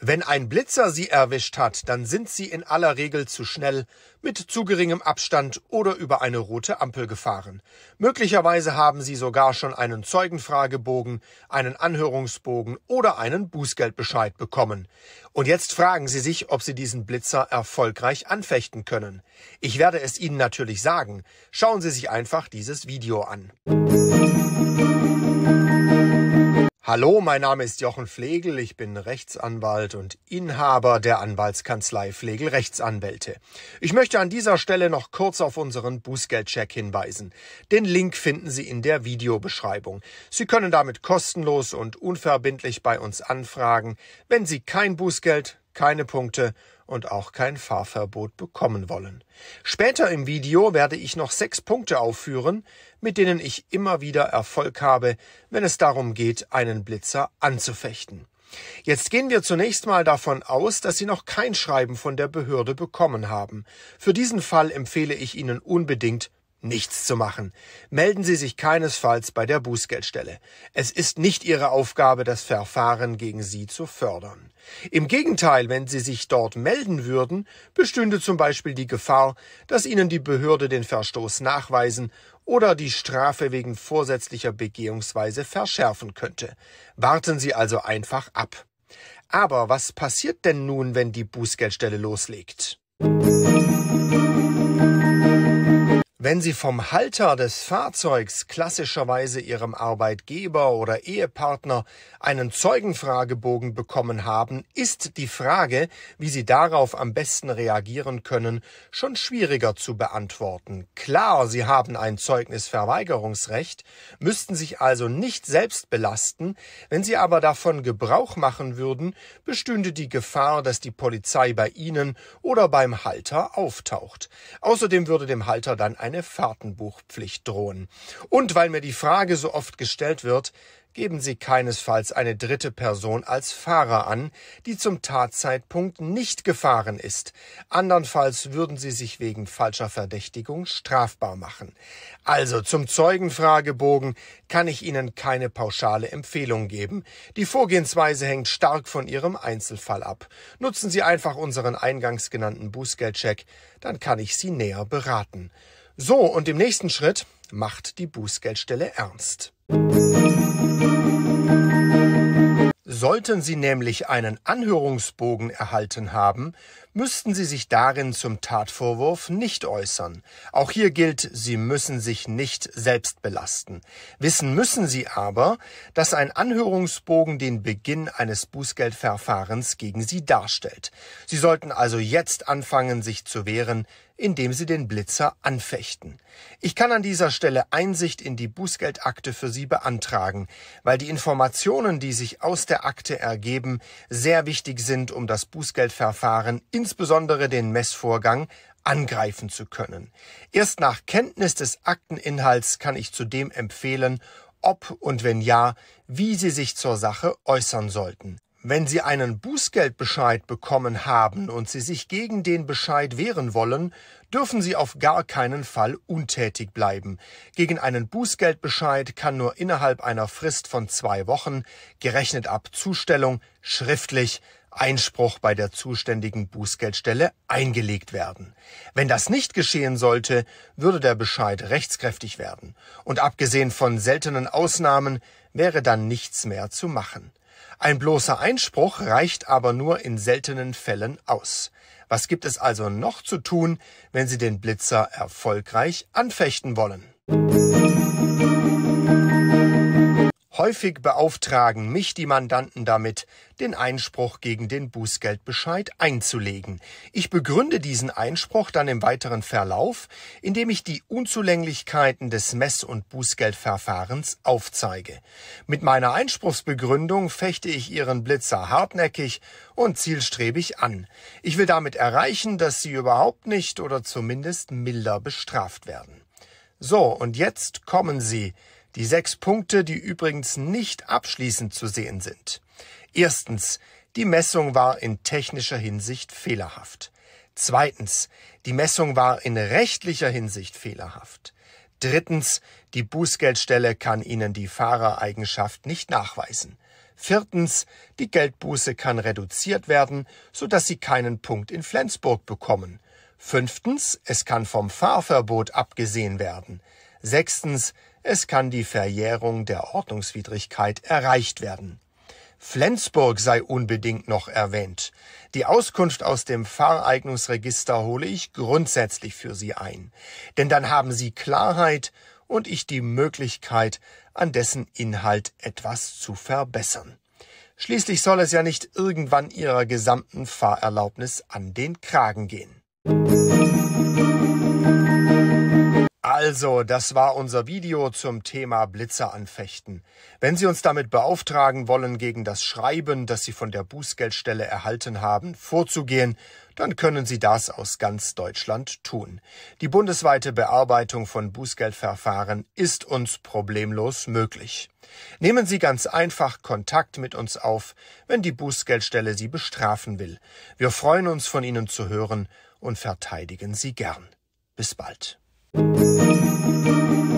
Wenn ein Blitzer sie erwischt hat, dann sind sie in aller Regel zu schnell, mit zu geringem Abstand oder über eine rote Ampel gefahren. Möglicherweise haben sie sogar schon einen Zeugenfragebogen, einen Anhörungsbogen oder einen Bußgeldbescheid bekommen. Und jetzt fragen Sie sich, ob Sie diesen Blitzer erfolgreich anfechten können. Ich werde es Ihnen natürlich sagen. Schauen Sie sich einfach dieses Video an. Musik Hallo, mein Name ist Jochen Flegel, ich bin Rechtsanwalt und Inhaber der Anwaltskanzlei Flegel Rechtsanwälte. Ich möchte an dieser Stelle noch kurz auf unseren Bußgeldcheck hinweisen. Den Link finden Sie in der Videobeschreibung. Sie können damit kostenlos und unverbindlich bei uns anfragen, wenn Sie kein Bußgeld, keine Punkte und auch kein Fahrverbot bekommen wollen. Später im Video werde ich noch sechs Punkte aufführen, mit denen ich immer wieder Erfolg habe, wenn es darum geht, einen Blitzer anzufechten. Jetzt gehen wir zunächst mal davon aus, dass Sie noch kein Schreiben von der Behörde bekommen haben. Für diesen Fall empfehle ich Ihnen unbedingt nichts zu machen. Melden Sie sich keinesfalls bei der Bußgeldstelle. Es ist nicht Ihre Aufgabe, das Verfahren gegen Sie zu fördern. Im Gegenteil, wenn Sie sich dort melden würden, bestünde zum Beispiel die Gefahr, dass Ihnen die Behörde den Verstoß nachweisen oder die Strafe wegen vorsätzlicher Begehungsweise verschärfen könnte. Warten Sie also einfach ab. Aber was passiert denn nun, wenn die Bußgeldstelle loslegt? Musik wenn Sie vom Halter des Fahrzeugs, klassischerweise Ihrem Arbeitgeber oder Ehepartner, einen Zeugenfragebogen bekommen haben, ist die Frage, wie Sie darauf am besten reagieren können, schon schwieriger zu beantworten. Klar, Sie haben ein Zeugnisverweigerungsrecht, müssten sich also nicht selbst belasten, wenn Sie aber davon Gebrauch machen würden, bestünde die Gefahr, dass die Polizei bei Ihnen oder beim Halter auftaucht. Außerdem würde dem Halter dann ein eine Fahrtenbuchpflicht drohen. Und weil mir die Frage so oft gestellt wird, geben Sie keinesfalls eine dritte Person als Fahrer an, die zum Tatzeitpunkt nicht gefahren ist. Andernfalls würden Sie sich wegen falscher Verdächtigung strafbar machen. Also zum Zeugenfragebogen kann ich Ihnen keine pauschale Empfehlung geben. Die Vorgehensweise hängt stark von Ihrem Einzelfall ab. Nutzen Sie einfach unseren eingangs genannten Bußgeldcheck, dann kann ich Sie näher beraten. So, und im nächsten Schritt macht die Bußgeldstelle ernst. Sollten Sie nämlich einen Anhörungsbogen erhalten haben, müssten Sie sich darin zum Tatvorwurf nicht äußern. Auch hier gilt, Sie müssen sich nicht selbst belasten. Wissen müssen Sie aber, dass ein Anhörungsbogen den Beginn eines Bußgeldverfahrens gegen Sie darstellt. Sie sollten also jetzt anfangen, sich zu wehren, indem sie den Blitzer anfechten. Ich kann an dieser Stelle Einsicht in die Bußgeldakte für Sie beantragen, weil die Informationen, die sich aus der Akte ergeben, sehr wichtig sind, um das Bußgeldverfahren, insbesondere den Messvorgang, angreifen zu können. Erst nach Kenntnis des Akteninhalts kann ich zudem empfehlen, ob und wenn ja, wie Sie sich zur Sache äußern sollten. Wenn Sie einen Bußgeldbescheid bekommen haben und Sie sich gegen den Bescheid wehren wollen, dürfen Sie auf gar keinen Fall untätig bleiben. Gegen einen Bußgeldbescheid kann nur innerhalb einer Frist von zwei Wochen, gerechnet ab Zustellung, schriftlich Einspruch bei der zuständigen Bußgeldstelle eingelegt werden. Wenn das nicht geschehen sollte, würde der Bescheid rechtskräftig werden. Und abgesehen von seltenen Ausnahmen wäre dann nichts mehr zu machen. Ein bloßer Einspruch reicht aber nur in seltenen Fällen aus. Was gibt es also noch zu tun, wenn Sie den Blitzer erfolgreich anfechten wollen? Häufig beauftragen mich die Mandanten damit, den Einspruch gegen den Bußgeldbescheid einzulegen. Ich begründe diesen Einspruch dann im weiteren Verlauf, indem ich die Unzulänglichkeiten des Mess- und Bußgeldverfahrens aufzeige. Mit meiner Einspruchsbegründung fechte ich Ihren Blitzer hartnäckig und zielstrebig an. Ich will damit erreichen, dass Sie überhaupt nicht oder zumindest milder bestraft werden. So, und jetzt kommen Sie die sechs Punkte, die übrigens nicht abschließend zu sehen sind. Erstens, die Messung war in technischer Hinsicht fehlerhaft. Zweitens, die Messung war in rechtlicher Hinsicht fehlerhaft. Drittens, die Bußgeldstelle kann Ihnen die Fahrereigenschaft nicht nachweisen. Viertens, die Geldbuße kann reduziert werden, sodass Sie keinen Punkt in Flensburg bekommen. Fünftens, es kann vom Fahrverbot abgesehen werden. Sechstens, es kann die Verjährung der Ordnungswidrigkeit erreicht werden. Flensburg sei unbedingt noch erwähnt. Die Auskunft aus dem Fahreignungsregister hole ich grundsätzlich für Sie ein, denn dann haben Sie Klarheit und ich die Möglichkeit, an dessen Inhalt etwas zu verbessern. Schließlich soll es ja nicht irgendwann Ihrer gesamten Fahrerlaubnis an den Kragen gehen. Also, das war unser Video zum Thema Blitzer anfechten. Wenn Sie uns damit beauftragen wollen, gegen das Schreiben, das Sie von der Bußgeldstelle erhalten haben, vorzugehen, dann können Sie das aus ganz Deutschland tun. Die bundesweite Bearbeitung von Bußgeldverfahren ist uns problemlos möglich. Nehmen Sie ganz einfach Kontakt mit uns auf, wenn die Bußgeldstelle Sie bestrafen will. Wir freuen uns, von Ihnen zu hören und verteidigen Sie gern. Bis bald. you.